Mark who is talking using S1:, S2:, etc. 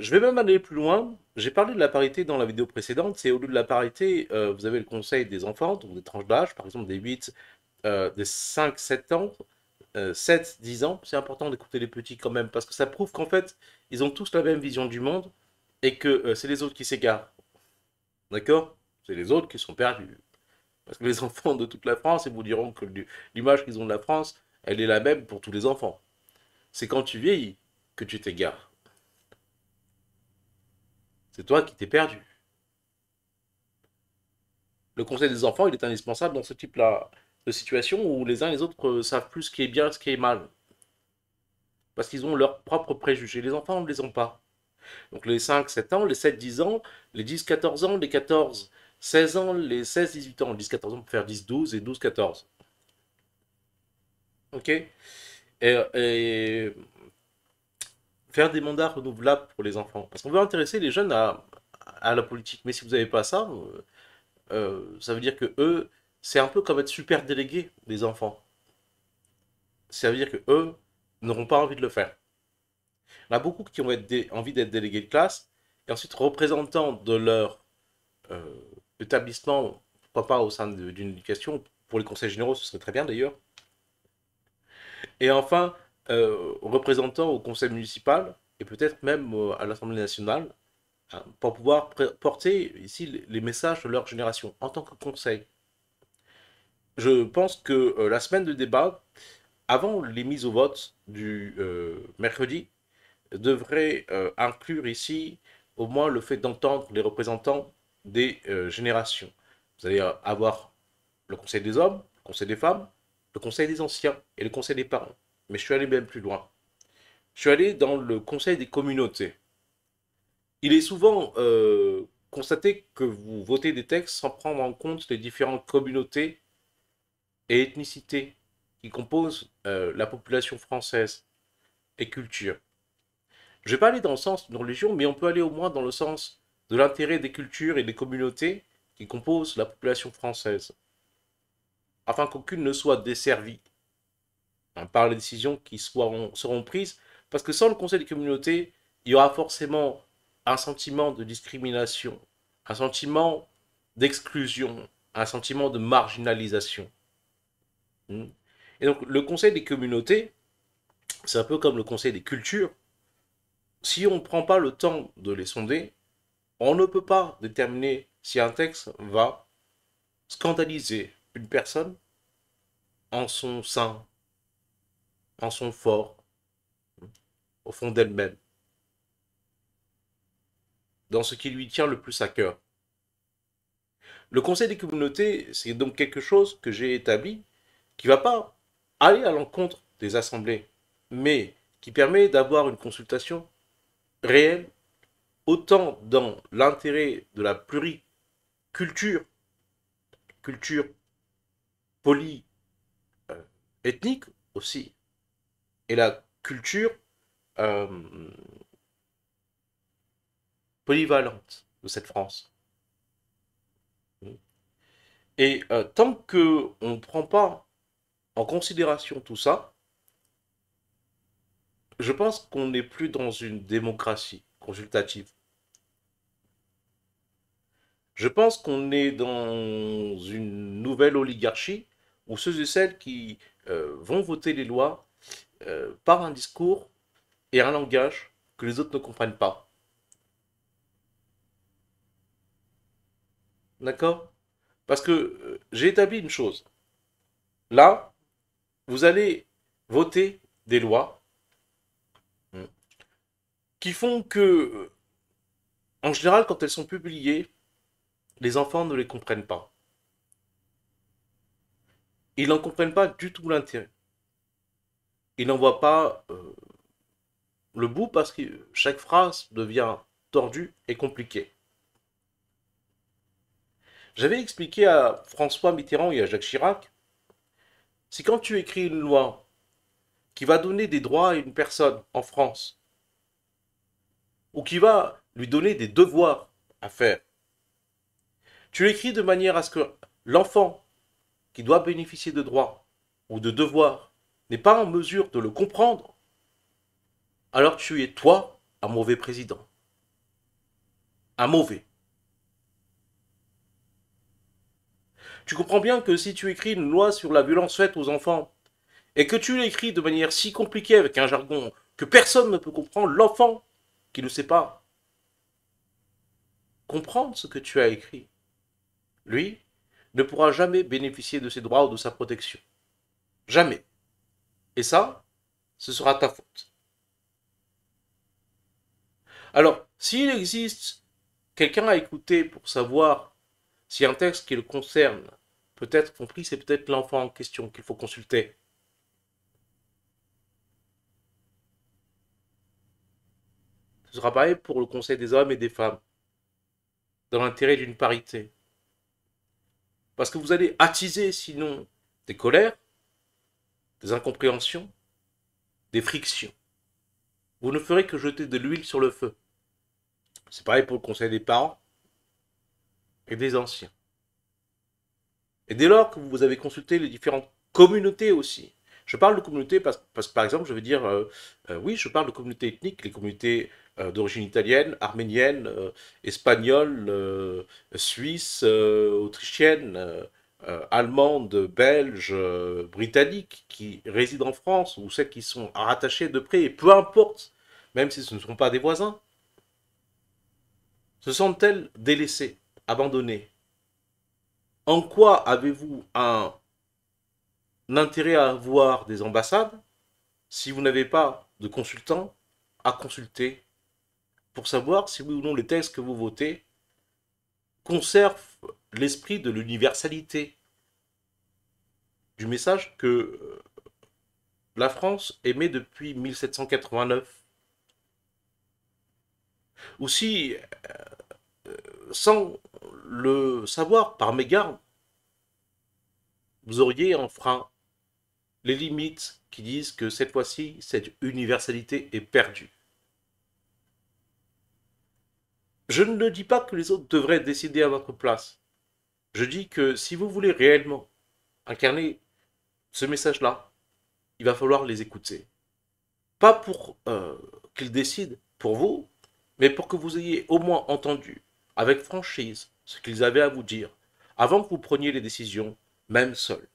S1: je vais même aller plus loin. J'ai parlé de la parité dans la vidéo précédente. C'est au lieu de la parité, euh, vous avez le conseil des enfants, donc des tranches d'âge, par exemple des 8, euh, des 5, 7 ans, 7, euh, 10 ans. C'est important d'écouter les petits quand même, parce que ça prouve qu'en fait, ils ont tous la même vision du monde et que c'est les autres qui s'égarent. D'accord C'est les autres qui sont perdus. Parce que les enfants de toute la France, ils vous diront que l'image qu'ils ont de la France, elle est la même pour tous les enfants. C'est quand tu vieillis que tu t'égares. C'est toi qui t'es perdu. Le conseil des enfants, il est indispensable dans ce type-là de situation où les uns et les autres euh, savent plus ce qui est bien ce qui est mal. Parce qu'ils ont leurs propres préjugés. Les enfants, ne les ont pas. Donc les 5-7 ans, les 7-10 ans, les 10-14 ans, les 14-16 ans, les 16-18 ans. 10-14 ans peut faire 10-12 et 12-14. Ok et, euh, faire des mandats renouvelables pour les enfants. Parce qu'on veut intéresser les jeunes à, la politique. Mais si vous n'avez pas ça, euh, euh, ça veut dire que eux, c'est un peu comme être super délégués, les enfants. Ça veut dire que eux n'auront pas envie de le faire. Il y en a beaucoup qui ont envie d'être délégués de classe et ensuite représentants de leur euh, établissement, pourquoi pas au sein d'une éducation, pour les conseils généraux, ce serait très bien d'ailleurs. Et enfin, euh, représentants au conseil municipal et peut-être même euh, à l'Assemblée nationale hein, pour pouvoir porter ici les messages de leur génération en tant que conseil. Je pense que euh, la semaine de débat, avant les mises au vote du mercredi, devrait inclure ici au moins le fait d'entendre les représentants des générations. Vous allez avoir le conseil des hommes, le conseil des femmes, le conseil des anciens et le conseil des parents. Mais je suis allé même plus loin. Je suis allé dans le Conseil des communautés. Il est souvent euh, constaté que vous votez des textes sans prendre en compte les différentes communautés et ethnicités qui composent euh, la population française et culture. Je ne vais pas aller dans le sens d'une religion, mais on peut aller au moins dans le sens de l'intérêt des cultures et des communautés qui composent la population française, afin qu'aucune ne soit desservie. Hein, par les décisions qui seront, prises. Parce que sans le Conseil des communautés, il y aura forcément un sentiment de discrimination, un sentiment d'exclusion, un sentiment de marginalisation. Hmm. Et donc le Conseil des communautés, c'est un peu comme le Conseil des cultures. Si on ne prend pas le temps de les sonder, on ne peut pas déterminer si un texte va scandaliser une personne en son sein en sont fort au fond d'elle-même, dans ce qui lui tient le plus à cœur. Le Conseil des communautés, c'est donc quelque chose que j'ai établi qui va pas aller à l'encontre des assemblées, mais qui permet d'avoir une consultation réelle, autant dans l'intérêt de la pluriculture, culture polyethnique aussi, et la culture euh, polyvalente de cette France. Et euh, tant qu'on ne prend pas en considération tout ça, je pense qu'on n'est plus dans une démocratie consultative. Je pense qu'on est dans une nouvelle oligarchie où ceux et celles qui euh, vont voter les lois euh, par un discours et un langage que les autres ne comprennent pas. D'accord Parce que euh, j'ai établi une chose. Là, vous allez voter des lois hmm, qui font que, euh, en général, quand elles sont publiées, les enfants ne les comprennent pas. Ils n'en comprennent pas du tout l'intérêt il n'en voit pas euh, le bout parce que chaque phrase devient tordue et compliquée. J'avais expliqué à François Mitterrand et à Jacques Chirac, si quand tu écris une loi qui va donner des droits à une personne en France, ou qui va lui donner des devoirs à faire, tu l'écris de manière à ce que l'enfant qui doit bénéficier de droits ou de devoirs n'est pas en mesure de le comprendre, alors tu es toi un mauvais président. Un mauvais. Tu comprends bien que si tu écris une loi sur la violence faite aux enfants, et que tu l'écris de manière si compliquée avec un jargon que personne ne peut comprendre, l'enfant qui ne sait pas comprendre ce que tu as écrit, lui, ne pourra jamais bénéficier de ses droits ou de sa protection. Jamais. Et ça, ce sera ta faute. Alors, s'il existe quelqu'un à écouter pour savoir si un texte qui le concerne peut être compris, c'est peut-être l'enfant en question qu'il faut consulter. Ce sera pareil pour le Conseil des hommes et des femmes, dans l'intérêt d'une parité. Parce que vous allez attiser sinon des colères, des incompréhensions, des frictions. Vous ne ferez que jeter de l'huile sur le feu. C'est pareil pour le conseil des parents et des anciens. Et dès lors que vous avez consulté les différentes communautés aussi, je parle de communautés parce, que par exemple, je veux dire, euh, euh, oui, je parle de communautés ethniques, les communautés euh, d'origine italienne, arménienne, espagnole, suisse, autrichienne, Allemande, euh, allemandes, belges, euh, britanniques qui résident en France ou celles qui sont rattachées de près, et peu importe, même si ce ne sont pas des voisins, se sentent-elles délaissées, abandonnées En quoi avez-vous un, un intérêt à avoir des ambassades si vous n'avez pas de consultants à consulter pour savoir si oui ou non les textes que vous votez conservent l'esprit de l'universalité du message que euh, la France émet depuis 1789. Ou si, euh, euh, sans le savoir, par mégarde, vous auriez enfreint les limites qui disent que cette fois-ci, cette universalité est perdue. Je ne dis pas que les autres devraient décider à votre place. Je dis que si vous voulez réellement incarner ce message-là, il va falloir les écouter. Pas pour euh, qu'ils décident pour vous, mais pour que vous ayez au moins entendu avec franchise ce qu'ils avaient à vous dire, avant que vous preniez les décisions, même seuls.